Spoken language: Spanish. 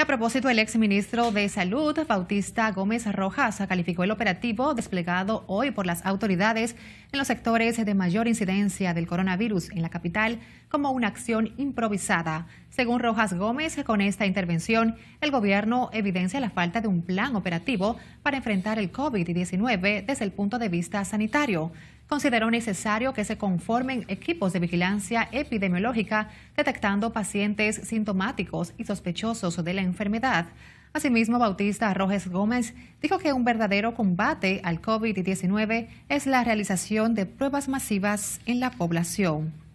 A propósito, el exministro de Salud, Bautista Gómez Rojas, calificó el operativo desplegado hoy por las autoridades en los sectores de mayor incidencia del coronavirus en la capital como una acción improvisada según Rojas Gómez, con esta intervención, el gobierno evidencia la falta de un plan operativo para enfrentar el COVID-19 desde el punto de vista sanitario. Consideró necesario que se conformen equipos de vigilancia epidemiológica detectando pacientes sintomáticos y sospechosos de la enfermedad. Asimismo, Bautista Rojas Gómez dijo que un verdadero combate al COVID-19 es la realización de pruebas masivas en la población.